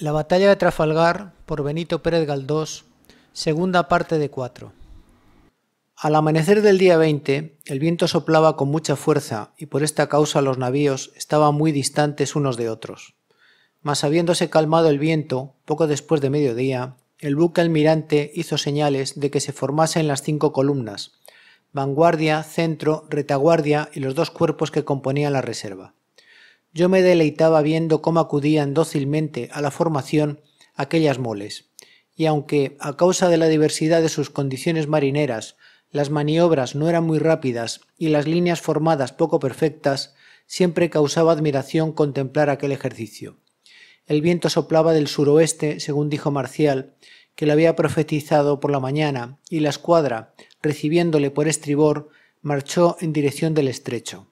La batalla de Trafalgar por Benito Pérez Galdós, segunda parte de 4. Al amanecer del día 20, el viento soplaba con mucha fuerza y por esta causa los navíos estaban muy distantes unos de otros. Mas habiéndose calmado el viento, poco después de mediodía, el buque almirante hizo señales de que se formasen las cinco columnas, vanguardia, centro, retaguardia y los dos cuerpos que componían la reserva yo me deleitaba viendo cómo acudían dócilmente a la formación aquellas moles, y aunque, a causa de la diversidad de sus condiciones marineras, las maniobras no eran muy rápidas y las líneas formadas poco perfectas, siempre causaba admiración contemplar aquel ejercicio. El viento soplaba del suroeste, según dijo Marcial, que lo había profetizado por la mañana, y la escuadra, recibiéndole por estribor, marchó en dirección del estrecho.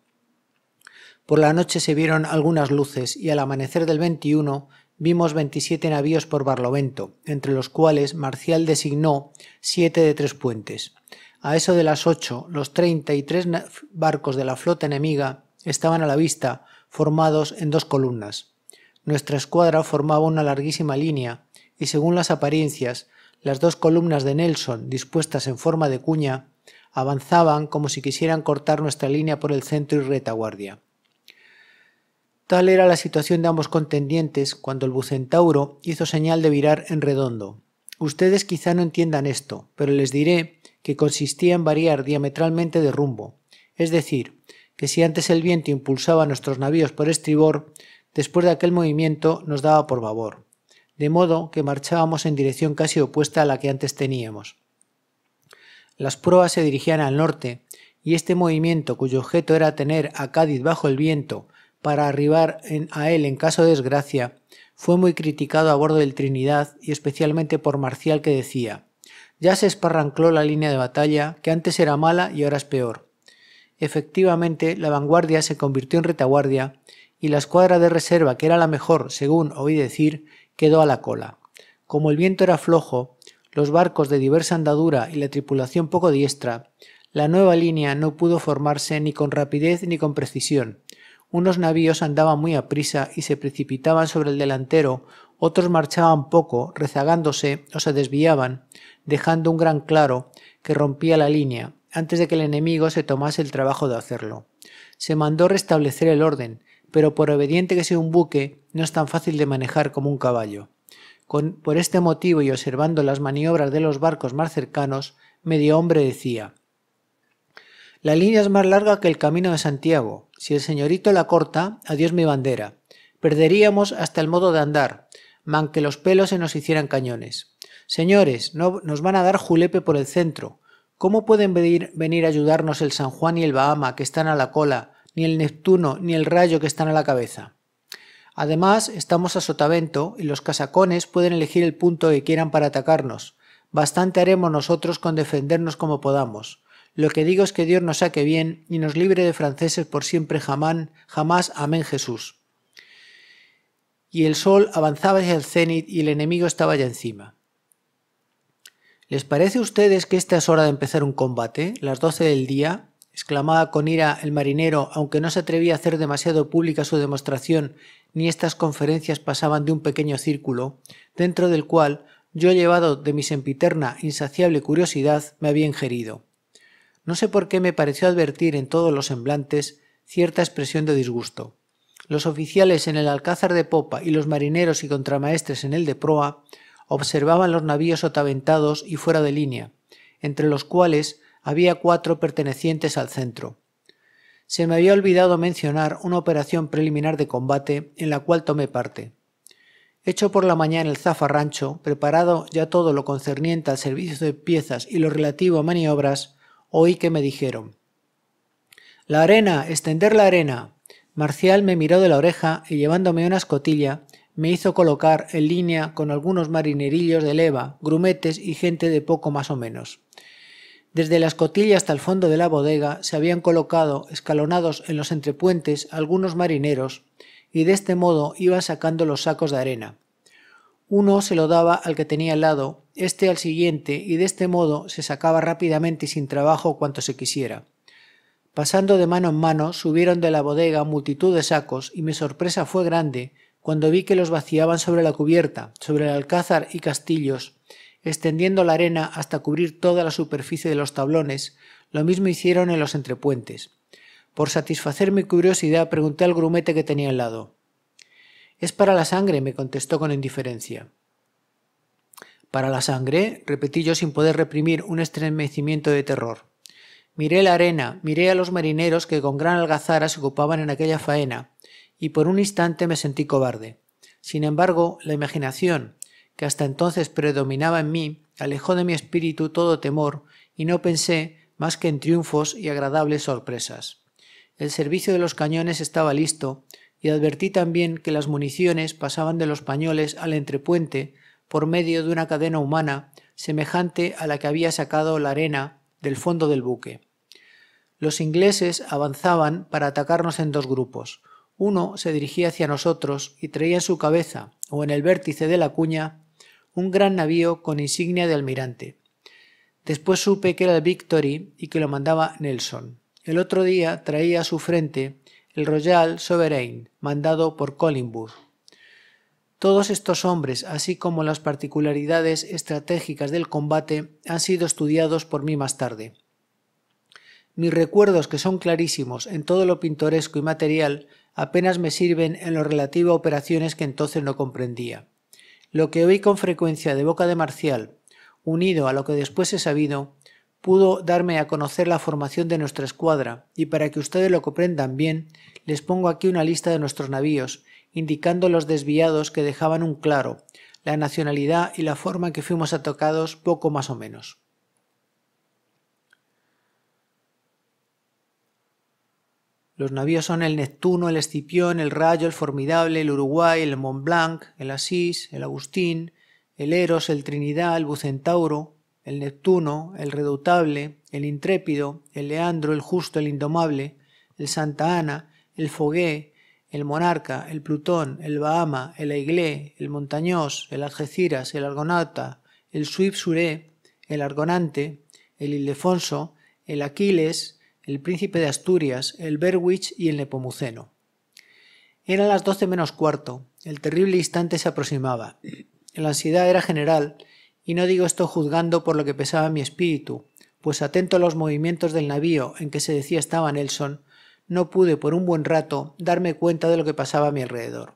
Por la noche se vieron algunas luces y al amanecer del 21 vimos 27 navíos por Barlovento, entre los cuales Marcial designó siete de tres puentes. A eso de las 8 los 33 barcos de la flota enemiga estaban a la vista, formados en dos columnas. Nuestra escuadra formaba una larguísima línea y según las apariencias, las dos columnas de Nelson, dispuestas en forma de cuña, avanzaban como si quisieran cortar nuestra línea por el centro y retaguardia. Tal era la situación de ambos contendientes cuando el bucentauro hizo señal de virar en redondo. Ustedes quizá no entiendan esto, pero les diré que consistía en variar diametralmente de rumbo. Es decir, que si antes el viento impulsaba nuestros navíos por estribor, después de aquel movimiento nos daba por babor, de modo que marchábamos en dirección casi opuesta a la que antes teníamos. Las proas se dirigían al norte, y este movimiento, cuyo objeto era tener a Cádiz bajo el viento para arribar a él en caso de desgracia, fue muy criticado a bordo del Trinidad y especialmente por Marcial que decía, ya se esparrancló la línea de batalla, que antes era mala y ahora es peor. Efectivamente, la vanguardia se convirtió en retaguardia y la escuadra de reserva, que era la mejor, según oí decir, quedó a la cola. Como el viento era flojo, los barcos de diversa andadura y la tripulación poco diestra, la nueva línea no pudo formarse ni con rapidez ni con precisión, unos navíos andaban muy a prisa y se precipitaban sobre el delantero, otros marchaban poco, rezagándose o se desviaban, dejando un gran claro que rompía la línea, antes de que el enemigo se tomase el trabajo de hacerlo. Se mandó restablecer el orden, pero por obediente que sea un buque, no es tan fácil de manejar como un caballo. Con, por este motivo y observando las maniobras de los barcos más cercanos, medio hombre decía La línea es más larga que el camino de Santiago, si el señorito la corta, adiós mi bandera. Perderíamos hasta el modo de andar, man que los pelos se nos hicieran cañones. Señores, no, nos van a dar julepe por el centro. ¿Cómo pueden venir, venir a ayudarnos el San Juan y el Bahama, que están a la cola, ni el Neptuno, ni el Rayo, que están a la cabeza? Además, estamos a sotavento y los casacones pueden elegir el punto que quieran para atacarnos. Bastante haremos nosotros con defendernos como podamos. Lo que digo es que Dios nos saque bien y nos libre de franceses por siempre jamán, jamás. Amén Jesús. Y el sol avanzaba hacia el cenit y el enemigo estaba ya encima. ¿Les parece a ustedes que esta es hora de empezar un combate? Las doce del día, exclamaba con ira el marinero, aunque no se atrevía a hacer demasiado pública su demostración, ni estas conferencias pasaban de un pequeño círculo, dentro del cual yo llevado de mi sempiterna, insaciable curiosidad, me había ingerido. No sé por qué me pareció advertir en todos los semblantes cierta expresión de disgusto. Los oficiales en el alcázar de popa y los marineros y contramaestres en el de proa observaban los navíos otaventados y fuera de línea, entre los cuales había cuatro pertenecientes al centro. Se me había olvidado mencionar una operación preliminar de combate en la cual tomé parte. Hecho por la mañana el zafarrancho, preparado ya todo lo concerniente al servicio de piezas y lo relativo a maniobras, oí que me dijeron, La arena, extender la arena. Marcial me miró de la oreja y llevándome una escotilla, me hizo colocar en línea con algunos marinerillos de leva, grumetes y gente de poco más o menos. Desde la escotilla hasta el fondo de la bodega se habían colocado, escalonados en los entrepuentes, algunos marineros, y de este modo iba sacando los sacos de arena. Uno se lo daba al que tenía al lado, este al siguiente, y de este modo se sacaba rápidamente y sin trabajo cuanto se quisiera. Pasando de mano en mano, subieron de la bodega multitud de sacos, y mi sorpresa fue grande cuando vi que los vaciaban sobre la cubierta, sobre el alcázar y castillos, extendiendo la arena hasta cubrir toda la superficie de los tablones, lo mismo hicieron en los entrepuentes. Por satisfacer mi curiosidad pregunté al grumete que tenía al lado es para la sangre, me contestó con indiferencia. Para la sangre, repetí yo sin poder reprimir un estremecimiento de terror. Miré la arena, miré a los marineros que con gran algazara se ocupaban en aquella faena, y por un instante me sentí cobarde. Sin embargo, la imaginación, que hasta entonces predominaba en mí, alejó de mi espíritu todo temor, y no pensé más que en triunfos y agradables sorpresas. El servicio de los cañones estaba listo, y advertí también que las municiones pasaban de los pañoles al entrepuente por medio de una cadena humana semejante a la que había sacado la arena del fondo del buque. Los ingleses avanzaban para atacarnos en dos grupos. Uno se dirigía hacia nosotros y traía en su cabeza o en el vértice de la cuña un gran navío con insignia de almirante. Después supe que era el Victory y que lo mandaba Nelson. El otro día traía a su frente el Royal Sovereign, mandado por Collingwood. Todos estos hombres, así como las particularidades estratégicas del combate, han sido estudiados por mí más tarde. Mis recuerdos, que son clarísimos en todo lo pintoresco y material, apenas me sirven en lo relativo a operaciones que entonces no comprendía. Lo que oí con frecuencia de boca de Marcial, unido a lo que después he sabido, pudo darme a conocer la formación de nuestra escuadra, y para que ustedes lo comprendan bien, les pongo aquí una lista de nuestros navíos, indicando los desviados que dejaban un claro, la nacionalidad y la forma en que fuimos atacados poco más o menos. Los navíos son el Neptuno, el Escipión, el Rayo, el Formidable, el Uruguay, el Mont Blanc, el Asís, el Agustín, el Eros, el Trinidad, el Bucentauro, el Neptuno, el Redoutable, el Intrépido, el Leandro, el Justo, el Indomable, el Santa Ana, el Fogué, el Monarca, el Plutón, el Bahama, el Aiglé, el Montañós, el Algeciras, el Argonata, el Suif el Argonante, el Ildefonso, el Aquiles, el Príncipe de Asturias, el Berwich y el Nepomuceno. Eran las doce menos cuarto. El terrible instante se aproximaba. La ansiedad era general y no digo esto juzgando por lo que pesaba mi espíritu, pues atento a los movimientos del navío en que se decía estaba Nelson, no pude por un buen rato darme cuenta de lo que pasaba a mi alrededor.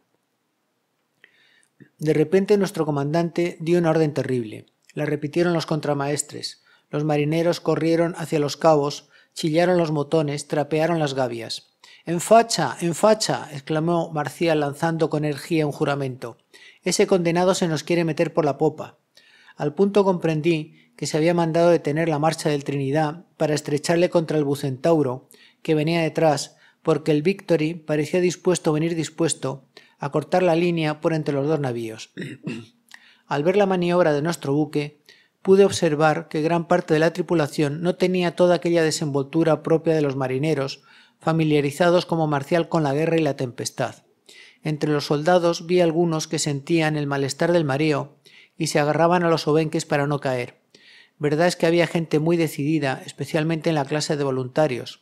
De repente nuestro comandante dio una orden terrible. La repitieron los contramaestres. Los marineros corrieron hacia los cabos, chillaron los motones, trapearon las gavias. En facha, en facha, exclamó Marcial lanzando con energía un juramento. Ese condenado se nos quiere meter por la popa. Al punto comprendí que se había mandado detener la marcha del Trinidad para estrecharle contra el bucentauro, que venía detrás, porque el Victory parecía dispuesto a venir dispuesto a cortar la línea por entre los dos navíos. Al ver la maniobra de nuestro buque, pude observar que gran parte de la tripulación no tenía toda aquella desenvoltura propia de los marineros, familiarizados como Marcial con la guerra y la tempestad. Entre los soldados vi algunos que sentían el malestar del mareo y se agarraban a los obenques para no caer. Verdad es que había gente muy decidida, especialmente en la clase de voluntarios.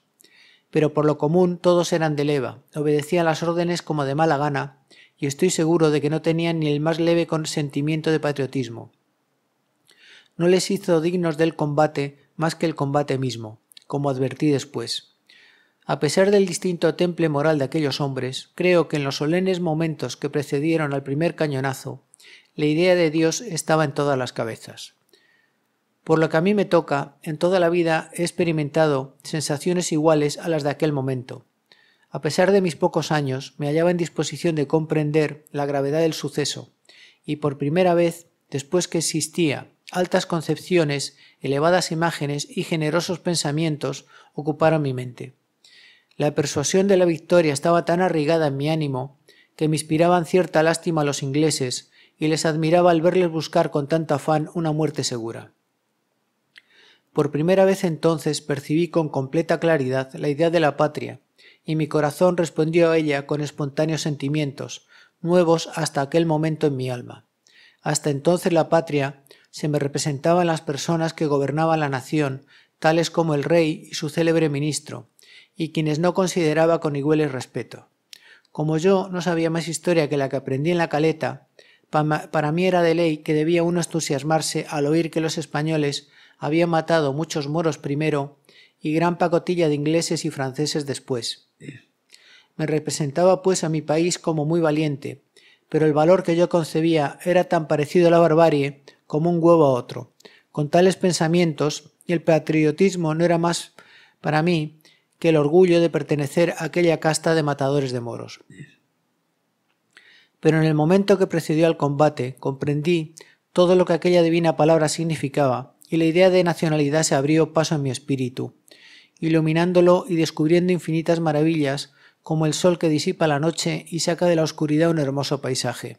Pero por lo común todos eran de leva, obedecían las órdenes como de mala gana, y estoy seguro de que no tenían ni el más leve consentimiento de patriotismo. No les hizo dignos del combate más que el combate mismo, como advertí después. A pesar del distinto temple moral de aquellos hombres, creo que en los solenes momentos que precedieron al primer cañonazo, la idea de Dios estaba en todas las cabezas. Por lo que a mí me toca, en toda la vida he experimentado sensaciones iguales a las de aquel momento. A pesar de mis pocos años, me hallaba en disposición de comprender la gravedad del suceso, y por primera vez, después que existía, altas concepciones, elevadas imágenes y generosos pensamientos ocuparon mi mente. La persuasión de la victoria estaba tan arraigada en mi ánimo que me inspiraban cierta lástima a los ingleses y les admiraba al verles buscar con tanto afán una muerte segura. Por primera vez entonces percibí con completa claridad la idea de la patria, y mi corazón respondió a ella con espontáneos sentimientos, nuevos hasta aquel momento en mi alma. Hasta entonces la patria se me representaba en las personas que gobernaban la nación, tales como el rey y su célebre ministro, y quienes no consideraba con igual respeto. Como yo no sabía más historia que la que aprendí en la caleta, para mí era de ley que debía uno entusiasmarse al oír que los españoles habían matado muchos moros primero y gran pacotilla de ingleses y franceses después. Me representaba pues a mi país como muy valiente, pero el valor que yo concebía era tan parecido a la barbarie como un huevo a otro. Con tales pensamientos, el patriotismo no era más para mí que el orgullo de pertenecer a aquella casta de matadores de moros pero en el momento que precedió al combate comprendí todo lo que aquella divina palabra significaba, y la idea de nacionalidad se abrió paso en mi espíritu, iluminándolo y descubriendo infinitas maravillas, como el sol que disipa la noche y saca de la oscuridad un hermoso paisaje.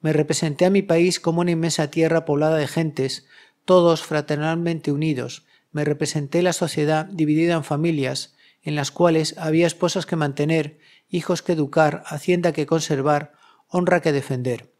Me representé a mi país como una inmensa tierra poblada de gentes, todos fraternalmente unidos. Me representé la sociedad dividida en familias, en las cuales había esposas que mantener, hijos que educar, hacienda que conservar, honra que defender.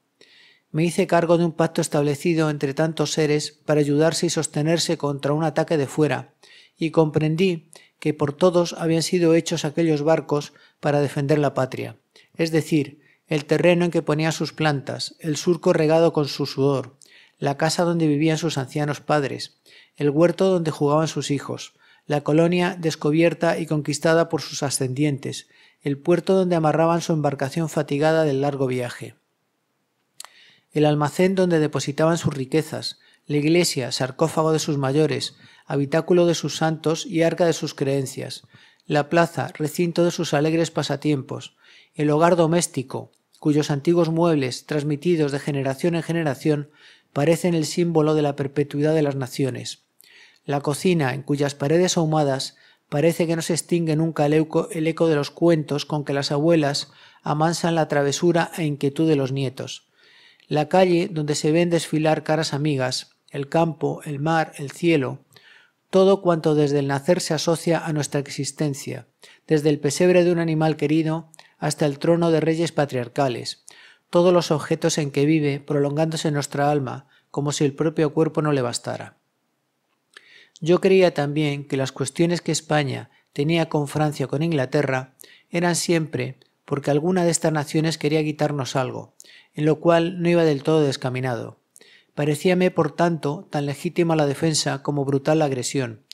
Me hice cargo de un pacto establecido entre tantos seres para ayudarse y sostenerse contra un ataque de fuera, y comprendí que por todos habían sido hechos aquellos barcos para defender la patria, es decir, el terreno en que ponía sus plantas, el surco regado con su sudor, la casa donde vivían sus ancianos padres, el huerto donde jugaban sus hijos, la colonia descubierta y conquistada por sus ascendientes, el puerto donde amarraban su embarcación fatigada del largo viaje, el almacén donde depositaban sus riquezas, la iglesia, sarcófago de sus mayores, habitáculo de sus santos y arca de sus creencias, la plaza, recinto de sus alegres pasatiempos, el hogar doméstico, cuyos antiguos muebles, transmitidos de generación en generación, parecen el símbolo de la perpetuidad de las naciones. La cocina, en cuyas paredes ahumadas parece que no se extingue nunca el, eco, el eco de los cuentos con que las abuelas amansan la travesura e inquietud de los nietos. La calle donde se ven desfilar caras amigas, el campo, el mar, el cielo, todo cuanto desde el nacer se asocia a nuestra existencia, desde el pesebre de un animal querido hasta el trono de reyes patriarcales, todos los objetos en que vive prolongándose nuestra alma, como si el propio cuerpo no le bastara. Yo creía también que las cuestiones que España tenía con Francia o con Inglaterra eran siempre porque alguna de estas naciones quería quitarnos algo, en lo cual no iba del todo descaminado. Parecíame, por tanto, tan legítima la defensa como brutal la agresión,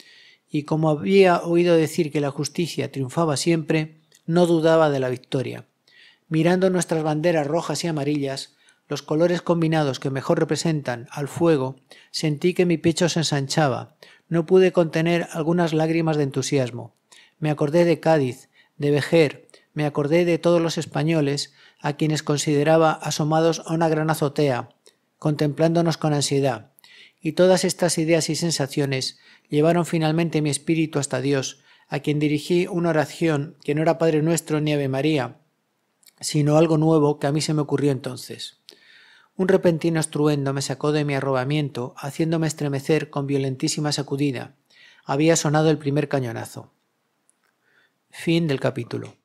y como había oído decir que la justicia triunfaba siempre, no dudaba de la victoria. Mirando nuestras banderas rojas y amarillas, los colores combinados que mejor representan al fuego, sentí que mi pecho se ensanchaba. No pude contener algunas lágrimas de entusiasmo. Me acordé de Cádiz, de Vejer, me acordé de todos los españoles a quienes consideraba asomados a una gran azotea, contemplándonos con ansiedad. Y todas estas ideas y sensaciones llevaron finalmente mi espíritu hasta Dios, a quien dirigí una oración que no era Padre Nuestro ni Ave María, sino algo nuevo que a mí se me ocurrió entonces. Un repentino estruendo me sacó de mi arrobamiento, haciéndome estremecer con violentísima sacudida. Había sonado el primer cañonazo. Fin del capítulo.